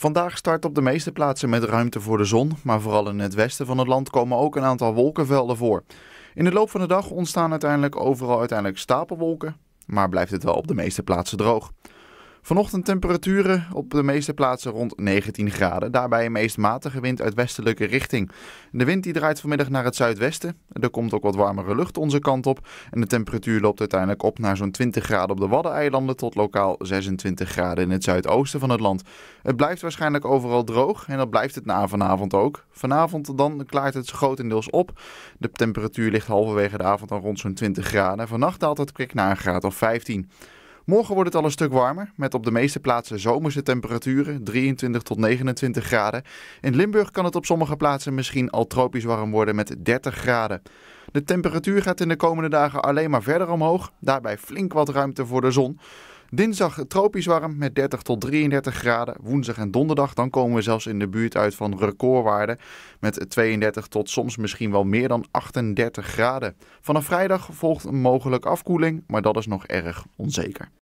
Vandaag start op de meeste plaatsen met ruimte voor de zon, maar vooral in het westen van het land komen ook een aantal wolkenvelden voor. In de loop van de dag ontstaan uiteindelijk overal uiteindelijk stapelwolken, maar blijft het wel op de meeste plaatsen droog. Vanochtend temperaturen op de meeste plaatsen rond 19 graden. Daarbij een meest matige wind uit westelijke richting. De wind die draait vanmiddag naar het zuidwesten. Er komt ook wat warmere lucht onze kant op. En de temperatuur loopt uiteindelijk op naar zo'n 20 graden op de Waddeneilanden tot lokaal 26 graden in het zuidoosten van het land. Het blijft waarschijnlijk overal droog en dat blijft het na vanavond ook. Vanavond dan klaart het grotendeels op. De temperatuur ligt halverwege de avond dan rond zo'n 20 graden. Vannacht daalt het kwik naar een graad of 15. Morgen wordt het al een stuk warmer, met op de meeste plaatsen zomerse temperaturen, 23 tot 29 graden. In Limburg kan het op sommige plaatsen misschien al tropisch warm worden met 30 graden. De temperatuur gaat in de komende dagen alleen maar verder omhoog, daarbij flink wat ruimte voor de zon. Dinsdag tropisch warm met 30 tot 33 graden. Woensdag en donderdag dan komen we zelfs in de buurt uit van recordwaarden met 32 tot soms misschien wel meer dan 38 graden. Vanaf vrijdag volgt een mogelijk afkoeling, maar dat is nog erg onzeker.